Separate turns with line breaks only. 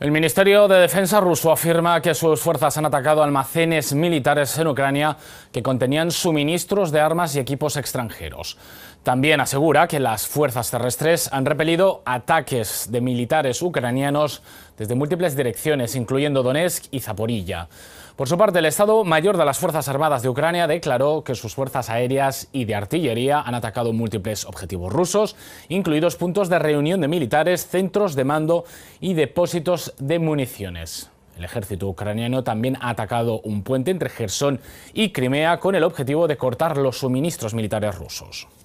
El Ministerio de Defensa ruso afirma que sus fuerzas han atacado almacenes militares en Ucrania que contenían suministros de armas y equipos extranjeros. También asegura que las fuerzas terrestres han repelido ataques de militares ucranianos desde múltiples direcciones, incluyendo Donetsk y Zaporilla. Por su parte, el Estado Mayor de las Fuerzas Armadas de Ucrania declaró que sus fuerzas aéreas y de artillería han atacado múltiples objetivos rusos, incluidos puntos de reunión de militares, centros de mando y depósitos de municiones. El ejército ucraniano también ha atacado un puente entre Gerson y Crimea con el objetivo de cortar los suministros militares rusos.